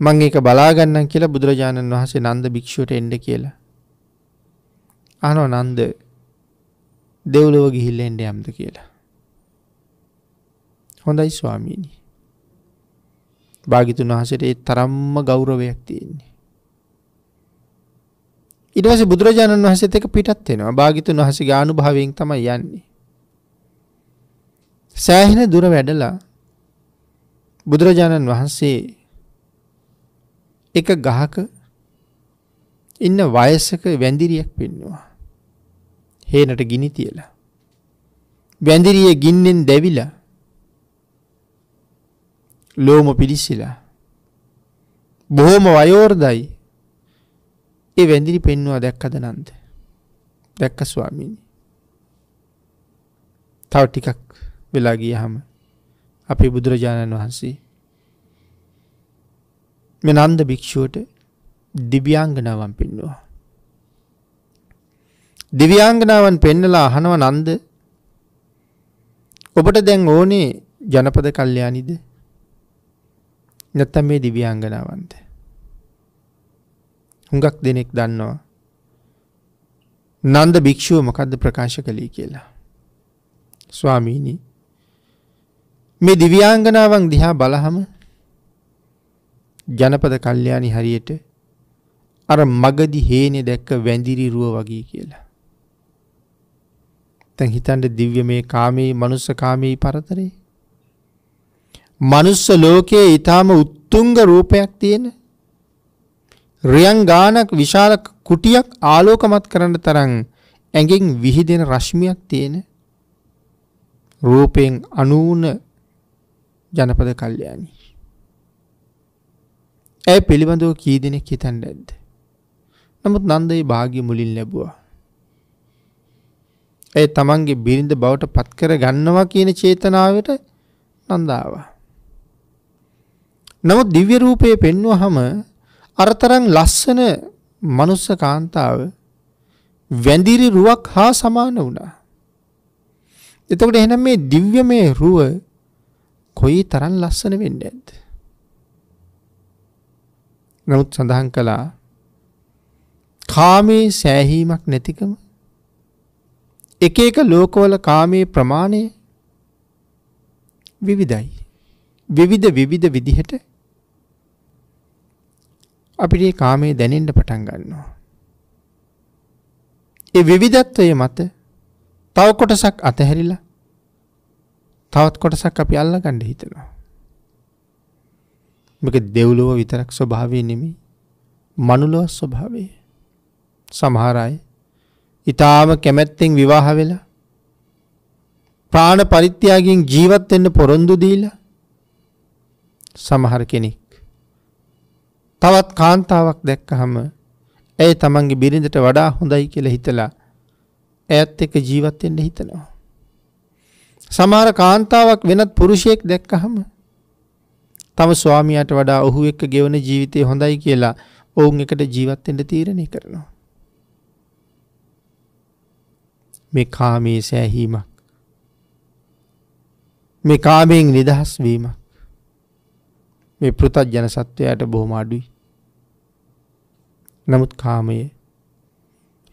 මං ඒක බලාගන්නන් කියලා බුදුරජාණන් වහසේ නන්ද භික්‍ෂුවට එන්ඩ කියලා. අනෝ නන්ද දෙව්ලොව ගිහිල්ලෙන්ට යම්ද කියලා. හොඳයි ස්වාමීණී. භාගිතුන් වහසට ඒ තරම්ම ගෞරවයක් තියෙන්නේ. ඉටවස බුදුරජාණන් වහස එක පිටත්වෙනවා භාගිතුන් වහස ගානු භාවයෙන් තම යන්නේ. සෑහෙන දුර වැඩලා බුදුරජාණන් වහන්සේ එක ගහක ඉන්න වයසක වැදිරියක් පෙන්නවා. හේනට ගිනි තියලා. වැඳිරිය ගින්නෙන් දැවිලා ලෝම පිලිස්සිලා. බොහෝම වයෝර්දයි ඒ වැඳිරි පෙන්වා දැක්කද නන්ද. දැක්ක ස්වාමීනි. තව ටිකක් වෙලා ගිය හම අපේ බුදුරජාණන් වහන්සේ මෙ නන්ද භික්‍ෂුවට දිබියංගනාවන් පෙන්වා. දිව්‍යාංගනාවන් පෙන්නලා අහනවා නන්ද ඔබට දැන් ඕනේ ජනපද කල්යාණිද නැත්නම් මේ දිව්‍යාංගනාවන්ද හුඟක් දෙනෙක් දන්නවා නන්ද භික්ෂුව මොකද්ද ප්‍රකාශ කළේ කියලා ස්වාමීනි මේ දිව්‍යාංගනාවන් දිහා බලහම ජනපද කල්යාණි හරියට අර මගදි හේනේ දැක්ක වැඳිරි රුව වගේ කියලා දැන් හිතන්ට දිව්‍ය මේ කාමී මනුස්ස කාමී පරතරේ. මනුස්ස ලෝකයේ ඊටාම උත්තුංග රූපයක් තියෙන රියන් ගානක් විශාල කුටියක් ආලෝකමත් කරන්න තරම් ඇඟෙන් විහිදෙන රශ්මියක් තියෙන රූපයෙන් අනූන ජනපද කල්යاني. ඇය පිළිබඳව කී දෙනෙක් හිතන්නේ නැද්ද? නමුත් නන්දේ භාග්‍ය මුලින් ලැබුවා. ඒ තමන්ගේ බිරිඳ බවට පත් කර ගන්නවා කියන චේතනාවට නන්දාවා. නමුත් දිව්‍ය රූපයේ පෙන්වහම අරතරන් ලස්සන මනුස්ස කාන්තාව වැඳිරි රුවක් හා සමාන වුණා. එතකොට එහෙනම් මේ දිව්‍යමය රුව කොයි තරම් ලස්සන වෙන්නේ ඇද්ද? නමුත් සඳහන් කළා කාමේ සෑහීමක් නැතිකම එක එක ලෝකවල කාමයේ ප්‍රමාණය විවිධයි. විවිධ විවිධ විදිහට අපිට මේ කාමයේ දැනෙන්න පටන් ගන්නවා. ඒ විවිධත්වය මත තව කොටසක් අතහැරිලා තවත් කොටසක් අපි අල්ලගන්න හිතනවා. මේක දෙව්ලොව විතරක් ස්වභාවය නෙමෙයි. මනුලොව ස්වභාවය. සමහර අය ඊටාම කැමැත්තෙන් විවාහ වෙලා ප්‍රාණ පරිත්‍යාගයෙන් ජීවත් වෙන්න පොරොන්දු දීලා සමහර කෙනෙක් තවත් කාන්තාවක් දැක්කහම ඇය තමන්ගේ බිරිඳට වඩා හොඳයි කියලා හිතලා ඇයත් එක්ක ජීවත් වෙන්න හිතනවා. සමහර කාන්තාවක් වෙනත් පුරුෂයෙක් දැක්කහම තම ස්වාමියාට වඩා ඔහු එක්ක ගෙවන ජීවිතය හොඳයි කියලා ඔවුන් එකට ජීවත් වෙන්න තීරණය කරනවා. මේ කාමයේ සෑහීමක්. මේ කාමයෙන් නිදහස් වීම මේ පෘතත් ජන සත්වයට බොහොම අඩුයි. නමුත් කාමය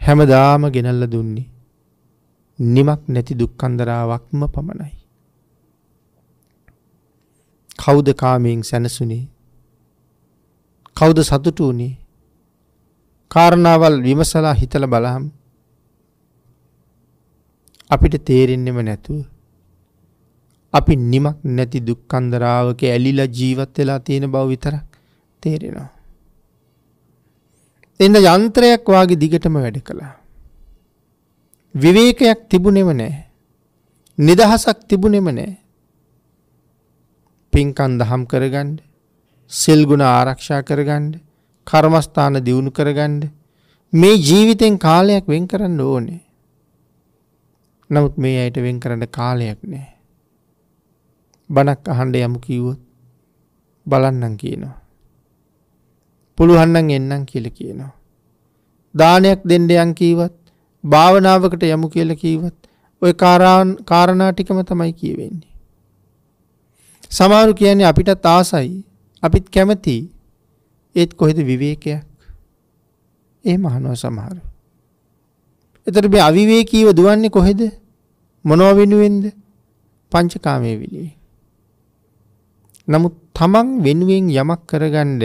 හැමදාම ගෙනල්ල දුන්නේ නිමක් නැති දුක්කන්දරාවක්ම පමණයි. කෞුද කාමයෙන් සැනසුනේ කෞුද සතුටුනේ කාරණාවල් විමසලා හිතල බලහම් අපිට තේරෙන්නෙම නැතුව. අපි නිමක් නැති දුක්කන්දරාවක ඇලිලා ජීවත් වෙලා තියෙන බව විතරක් තේරෙනවා. එන්න යන්ත්‍රයක් වගේ දිගටම වැඩ කළා. විවේකයක් තිබුණෙම නෑ. නිදහසක් තිබුණෙම නෑ. පින්කන් දහම් කරගන්ඩ සෙල්ගුණ ආරක්ෂා කරගන්ඩ කර්මස්ථාන දියුණු කරගන්ඩ මේ ජීවිතෙන් කාලයක් වෙන් කරන්න ඕනේ. නමුත් මේ අයට වෙන් කරන්න කාලයක් නෑ. බණක් අහන්ඩ යමු කිව්වොත් බලන්නන් කියනවා. පුළුහන්නන් එන්නම් කියල කියනවා. දානයක් දෙන්ඩයන් කීවත් භාවනාවකට යමු කියල කීවත් ඔය කාරණාටිකම තමයි කියවෙන්නේ. සමාරු කියන්නේ අපිටත් ආසයි අපිත් කැමති ඒත් කොහෙද විවේකයක් ඒ මහනුව සමහරු. එතර මේ අවිවේකීව දුවන්නේ කොහෙද මොනව වෙනුවෙන්ද පංචකාමය විලුවෙන්. නමුත් තමන් වෙනුවෙන් යමක් කරගණ්ඩ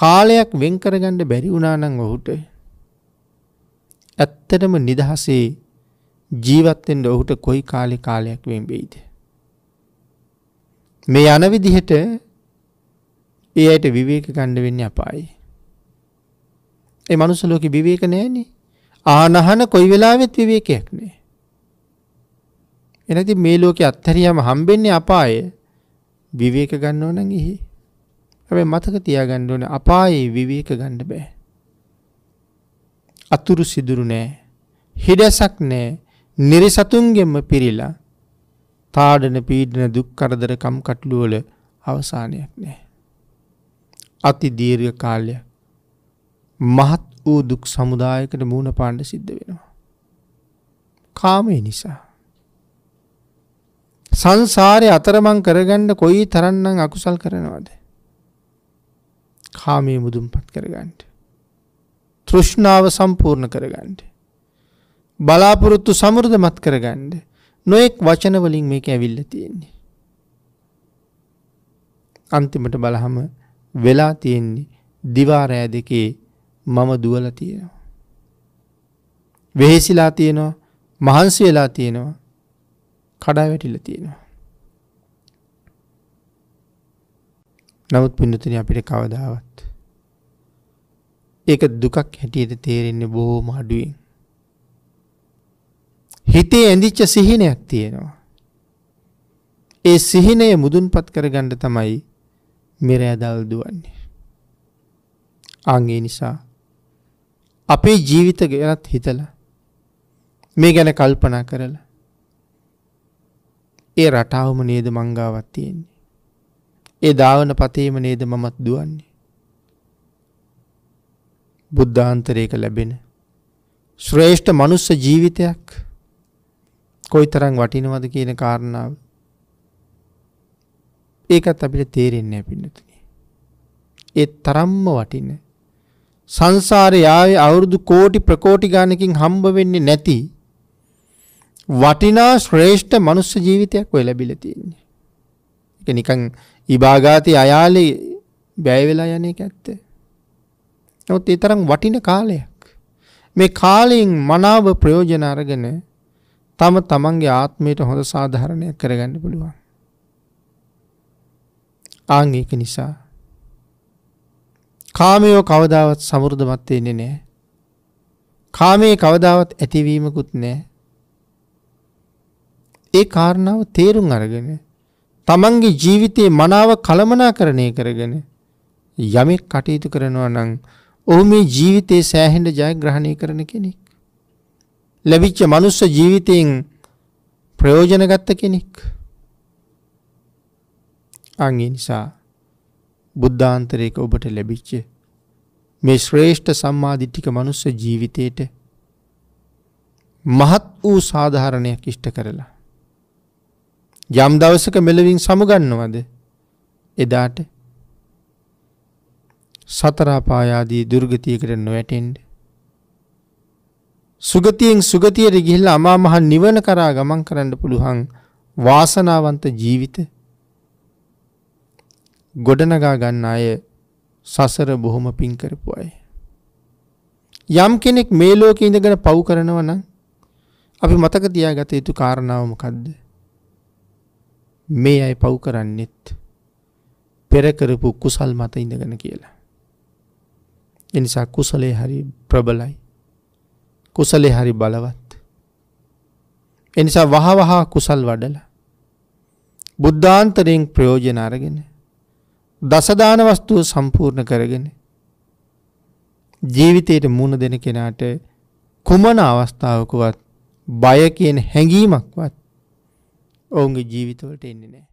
කාලයක් වෙන් කරගණ්ඩ බැරි වුණානං ඔහුට ඇත්තටම නිදහසේ ජීවත්තෙන්ට ඔහුට කොයි කාලෙ කාලයක් වෙන් වෙයිද. මේ යන විදිහට ඒ අයට විවේක ගණ්ඩ වෙන්න අපායි. ඒ මනුසලෝක විවේක නෑනේ ආනහන කොයි වෙලාවෙත් විවේකයක් නෑ. එනති මේ ලෝකෙ අත්හැරියම හම්බෙන්නේ අපාය විවේක ගන්න ඕන නම් එහි. හැබැයි මතක තියාගන්න ඕනේ අපායේ විවේක ගන්න බෑ. අතුරු සිදුරු නෑ. හිඩැසක් නෑ. නිරිසතුන්ගෙන්ම පිරීලා තාඩන පීඩන දුක් කරදර කම්කටොළු වල අවසානයක් නෑ. අති දීර්ඝ කාලයක් මහත් වූ දුක් සමුදායකට මූණ පාණ්ඩ සිද්ධ වෙනවා. කාමය නිසා සංසාරය අතරමං කරගන්න කොයි තරන්නම් අකුසල් කරනවද. කාමී මුදුම්පත් කරගන්ට. තෘෂ්ණාව සම්පූර්ණ කරගන්ට. බලාපොරොත්තු සමෘද මත් කරගන්ඩ නොයෙක් වචනවලින් මේක ඇවිල්ල තියෙන්නේ. අන්තිමට බලහම වෙලා තියෙන්නේ දිවාරෑ දෙකේ මම දුවල තියෙනවා. වෙහෙසිලා තියෙනවා මහන්සි වෙලා තියෙනවා කඩා වැටිල තියෙනවා නමුත් පිනතුන අපිට කවදාවත් ඒක දුකක් හැටියට තේරෙන්නේ බොහෝම අඩුවෙන් හිතේ ඇඳිච්ච සිහිනයක් තියෙනවා ඒ සිහිනය මුදුන්පත් කරගන්න තමයි මෙරෑදල් දුවන්නේ අංගේ නිසා අපේ ජීවිත ගැනත් හිතලා මේ ගැන කල්පනා කරලා ඒ රටාවම නේද මංගාවත් තියෙන්නේ. ඒ දාවන පතේම නේද මමත් දුවන්නේ. බුද්ධාන්තරයක ලැබෙන ශ්‍රේෂ්ඨ මනුස්ස ජීවිතයක් කොයි තරං වටිනවද කියන කාරණාව ඒකත් අපිට තේරෙන්නේ පින්නතුන. ඒ තරම්ම වටින. සංසාරය ආයේ අවුරුදු කෝටි ප්‍රකෝටි ගානකින් හම්බ වෙන්නේ නැති වටිනා ශ්‍රේෂ්ඨ මනුස්ස ජීවිතයක් ඔය ලැබිලා තියෙන්නේ. ඒක නිකන් ඉබාගාති අයාලේ බැය වෙලා යන එක ඇත්ත. නමුත් ඒ තරම් වටින කාලයක්. මේ කාලයෙන් මනාව ප්‍රයෝජන අරගෙන තම තමන්ගේ ආත්මයට හොඳ සාධාරණයක් කරගන්න පුළුවන්. ආන් ඒක නිසා කාමයෝ කවදාවත් සමෘද්ධමත් වෙන්නේ නැහැ. කාමයේ කවදාවත් ඇතිවීමකුත් නැහැ. ඒ කාරණාව තේරුම් අරගෙන තමන්ගේ ජීවිතයේ මනාව කළමනාකරණය කරගෙන යමෙක් කටයුතු කරනවා නම් ඔහු මේ ජීවිතයේ සෑහෙන ජයග්‍රහණය කරන කෙනෙක්. ලැබිච්ච මනුස්ස ජීවිතයෙන් ප්‍රයෝජන ගත්ත කෙනෙක්. අංගේ නිසා බුද්ධාන්තරයක ඔබට ලැබිච්ච මේ ශ්‍රේෂ්ඨ සම්මාධිට්ටික මනුස්ස ජීවිතයට මහත් වූ සාධාරණයක් ඉෂ්ට කරලා යම් දවසක මෙලවින් සමුගන්නවද එදාට සතරාපායාදී දුර්ගතියකට නොවැටෙන්ඩ. සුගතියෙන් සුගතියට ගිහිල්ල අමා මහ නිවන කරා ගමන් කරන්න පුළුවන් වාසනාවන්ත ජීවිත ගොඩනගා ගන්න අය සසර බොහොම පින් කරපු අය. යම් කෙනෙක් මේ ලෝකෙ ඉඳගෙන පව් කරනවනම් අපි මතක තියාගත යුතු කාරණාව මොකද්ද? මේ අය පව් කරන්නෙත් පෙරකරපු කුසල් මත ඉඳගෙන කියලා. එනිසා කුසලේ හරි ප්‍රබලයි කුසලේ හරි බලවත්. එනිසා වහවහා කුසල් වඩල බුද්ධාන්තරයෙන් ප්‍රයෝජන අරගෙන දසදාන වස්තුව සම්පූර්ණ කරගෙන ජීවිතයට මුණ දෙන කෙනාට කුමන අවස්ථාවකවත් බය කියන හැඟීමක්වත් ඔවුන්ගේ ජීවිතවලට එන්නේ නෑ